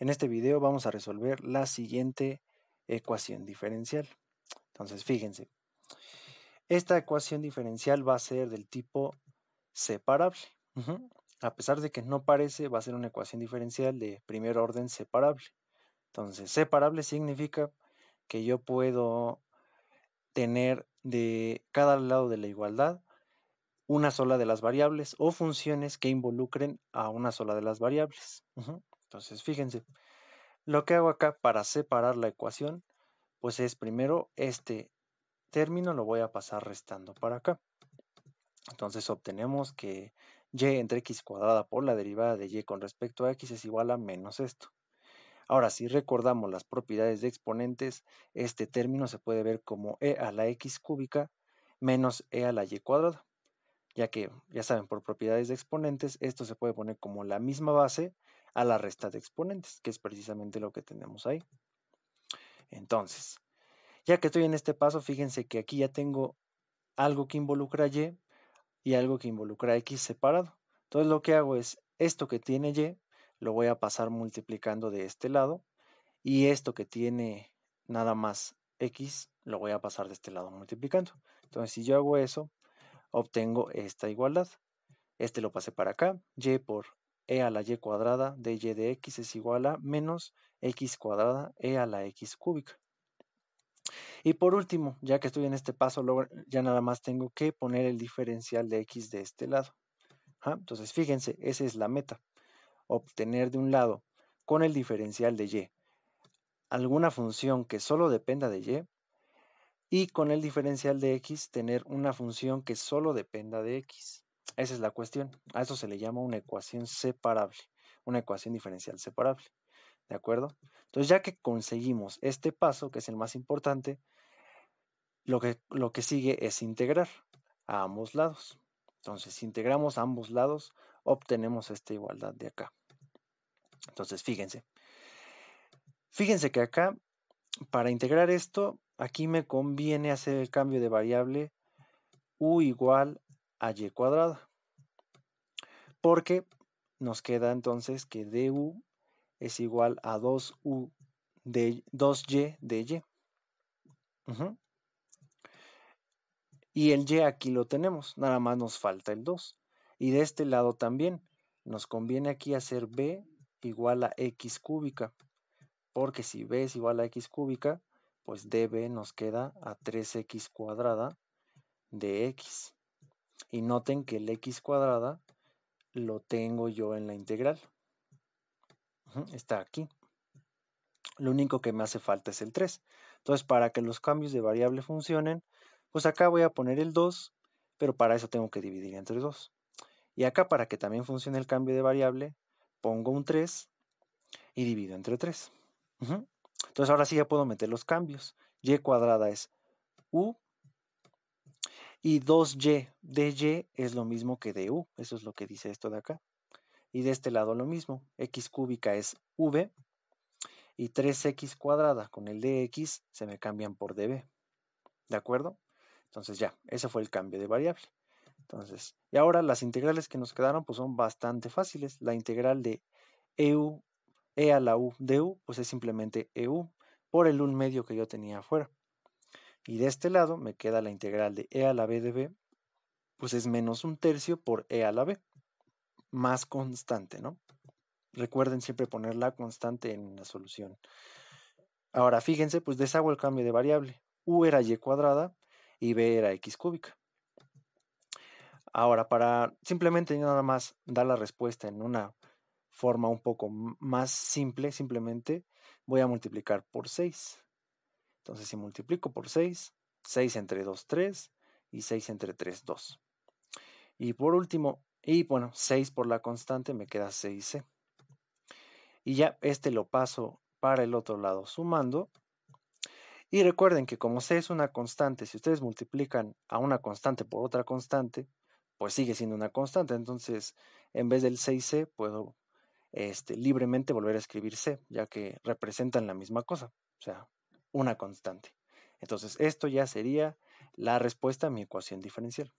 En este video vamos a resolver la siguiente ecuación diferencial. Entonces, fíjense. Esta ecuación diferencial va a ser del tipo separable. A pesar de que no parece, va a ser una ecuación diferencial de primer orden separable. Entonces, separable significa que yo puedo tener de cada lado de la igualdad una sola de las variables o funciones que involucren a una sola de las variables. Entonces, fíjense, lo que hago acá para separar la ecuación, pues es primero este término lo voy a pasar restando para acá. Entonces obtenemos que y entre x cuadrada por la derivada de y con respecto a x es igual a menos esto. Ahora, si recordamos las propiedades de exponentes, este término se puede ver como e a la x cúbica menos e a la y cuadrada, ya que, ya saben, por propiedades de exponentes, esto se puede poner como la misma base a la resta de exponentes, que es precisamente lo que tenemos ahí. Entonces, ya que estoy en este paso, fíjense que aquí ya tengo algo que involucra y y algo que involucra x separado. Entonces lo que hago es esto que tiene y lo voy a pasar multiplicando de este lado y esto que tiene nada más x lo voy a pasar de este lado multiplicando. Entonces si yo hago eso, obtengo esta igualdad. Este lo pasé para acá, y por e a la y cuadrada de y de x es igual a menos x cuadrada e a la x cúbica. Y por último, ya que estoy en este paso, ya nada más tengo que poner el diferencial de x de este lado. Entonces, fíjense, esa es la meta. Obtener de un lado, con el diferencial de y, alguna función que solo dependa de y, y con el diferencial de x, tener una función que solo dependa de x. Esa es la cuestión. A eso se le llama una ecuación separable, una ecuación diferencial separable. ¿De acuerdo? Entonces, ya que conseguimos este paso, que es el más importante, lo que, lo que sigue es integrar a ambos lados. Entonces, si integramos a ambos lados, obtenemos esta igualdad de acá. Entonces, fíjense. Fíjense que acá, para integrar esto, aquí me conviene hacer el cambio de variable u igual a y cuadrada porque nos queda entonces que du es igual a 2u de 2y de y. Y el y aquí lo tenemos, nada más nos falta el 2. Y de este lado también, nos conviene aquí hacer b igual a x cúbica, porque si b es igual a x cúbica, pues db nos queda a 3x cuadrada de x. Y noten que el x cuadrada lo tengo yo en la integral. Está aquí. Lo único que me hace falta es el 3. Entonces, para que los cambios de variable funcionen, pues acá voy a poner el 2, pero para eso tengo que dividir entre 2. Y acá, para que también funcione el cambio de variable, pongo un 3 y divido entre 3. Entonces, ahora sí ya puedo meter los cambios. Y cuadrada es U y 2y. dy es lo mismo que du, eso es lo que dice esto de acá. Y de este lado lo mismo, x cúbica es v y 3x cuadrada con el dx se me cambian por db. ¿De acuerdo? Entonces ya, ese fue el cambio de variable. Entonces, y ahora las integrales que nos quedaron pues son bastante fáciles. La integral de eu, e a la u de u, pues es simplemente eu por el 1 medio que yo tenía afuera. Y de este lado me queda la integral de e a la b de b, pues es menos un tercio por e a la b, más constante, ¿no? Recuerden siempre poner la constante en la solución. Ahora, fíjense, pues deshago el cambio de variable. u era y cuadrada y b era x cúbica. Ahora, para simplemente nada más dar la respuesta en una forma un poco más simple, simplemente voy a multiplicar por 6. Entonces si multiplico por 6, 6 entre 2, 3 y 6 entre 3, 2. Y por último, y bueno, 6 por la constante me queda 6c. Y ya este lo paso para el otro lado sumando. Y recuerden que como c es una constante, si ustedes multiplican a una constante por otra constante, pues sigue siendo una constante. Entonces, en vez del 6c, puedo este, libremente volver a escribir c, ya que representan la misma cosa. O sea, una constante. Entonces, esto ya sería la respuesta a mi ecuación diferencial.